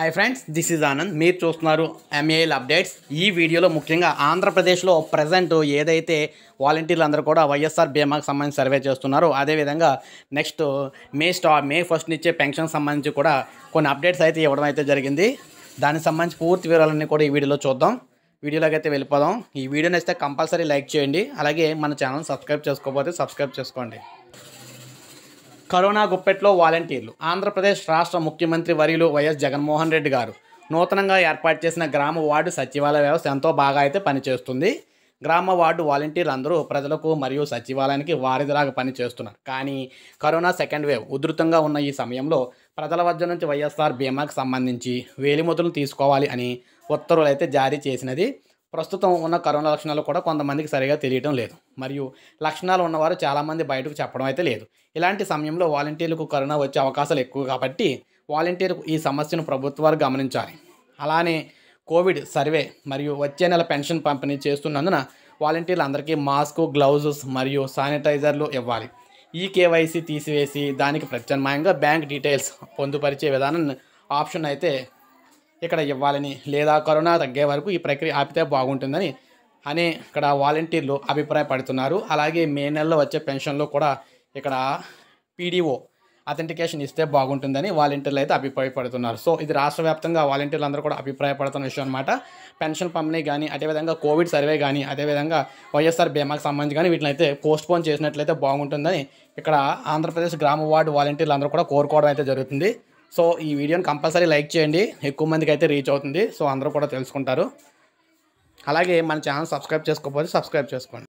hi friends this is Anand మీరు చూస్తున్నారు MAL updates ఈ వీడియోలో ముఖ్యంగా ఆంధ్రప్రదేశ్లో ప్రజెంట్ ఏదైతే వాలంటీర్లు అందరూ కూడా వైఎస్ఆర్ బీమాకి సంబంధించి సర్వే చేస్తున్నారో అదేవిధంగా నెక్స్ట్ మే స్టా మే ఫస్ట్ నుంచే పెన్షన్ సంబంధించి కూడా కొన్ని అప్డేట్స్ అయితే ఇవ్వడం అయితే జరిగింది దానికి సంబంధించి పూర్తి వివరాలన్నీ కూడా ఈ వీడియోలో చూద్దాం వీడియోలోకి అయితే వెళ్ళిపోదాం ఈ వీడియో నచ్చితే కంపల్సరీ లైక్ చేయండి అలాగే మన ఛానల్ సబ్స్క్రైబ్ చేసుకోకపోతే సబ్స్క్రైబ్ చేసుకోండి కరోనా గుప్పెట్లో వాలంటీర్లు ఆంధ్రప్రదేశ్ రాష్ట్ర ముఖ్యమంత్రి వర్యులు వైఎస్ జగన్మోహన్ రెడ్డి గారు నూతనంగా ఏర్పాటు చేసిన గ్రామ వార్డు సచివాలయ వ్యవస్థ ఎంతో బాగా అయితే పనిచేస్తుంది గ్రామ వార్డు వాలంటీర్లు అందరూ ప్రజలకు మరియు సచివాలయానికి వారిదిలాగా పనిచేస్తున్నారు కానీ కరోనా సెకండ్ వేవ్ ఉధృతంగా ఉన్న ఈ సమయంలో ప్రజల వద్ద నుంచి వైఎస్ఆర్ బీమాకు సంబంధించి వేలిముద్రలు తీసుకోవాలి అని ఉత్తర్వులు అయితే జారీ చేసినది ప్రస్తుతం ఉన్న కరోనా లక్షణాలు కూడా కొంతమందికి సరిగా తెలియటం లేదు మరియు లక్షణాలు ఉన్నవారు చాలామంది బయటకు చెప్పడం అయితే లేదు ఇలాంటి సమయంలో వాలంటీర్లకు కరోనా వచ్చే అవకాశాలు ఎక్కువ కాబట్టి వాలంటీర్కు ఈ సమస్యను ప్రభుత్వాలు గమనించాలి అలానే కోవిడ్ సర్వే మరియు వచ్చే నెల పెన్షన్ పంపిణీ చేస్తున్నందున అందరికీ మాస్క్ గ్లౌజెస్ మరియు శానిటైజర్లు ఇవ్వాలి ఈ కేవైసీ తీసివేసి దానికి ప్రత్యామ్నాయంగా బ్యాంక్ డీటెయిల్స్ పొందుపరిచే విధానం ఆప్షన్ అయితే ఇక్కడ ఇవ్వాలని లేదా కరోనా తగ్గే వరకు ఈ ప్రక్రియ ఆపితే బాగుంటుందని అని ఇక్కడ వాలంటీర్లు అభిప్రాయపడుతున్నారు అలాగే మే నెలలో వచ్చే పెన్షన్లో కూడా ఇక్కడ పీడీఓ అథెంటికేషన్ ఇస్తే బాగుంటుందని వాలంటీర్లు అయితే అభిప్రాయపడుతున్నారు సో ఇది రాష్ట్ర వ్యాప్తంగా వాలంటీర్లు అందరూ కూడా అభిప్రాయపడుతున్న విషయం అనమాట పెన్షన్ పంపిణీ కానీ అదేవిధంగా కోవిడ్ సర్వే కానీ అదేవిధంగా వైఎస్ఆర్ బీమాకు సంబంధించి కానీ వీటిని అయితే పోస్ట్ పోన్ చేసినట్లయితే బాగుంటుందని ఇక్కడ ఆంధ్రప్రదేశ్ గ్రామ వార్డు వాలంటీర్లు అందరూ కూడా కోరుకోవడం అయితే జరుగుతుంది సో ఈ వీడియోని కంపల్సరీ లైక్ చేయండి ఎక్కువ మందికి అయితే రీచ్ అవుతుంది సో అందరూ కూడా తెలుసుకుంటారు అలాగే మన ఛానల్ సబ్స్క్రైబ్ చేసుకోకపోతే సబ్స్క్రైబ్ చేసుకోండి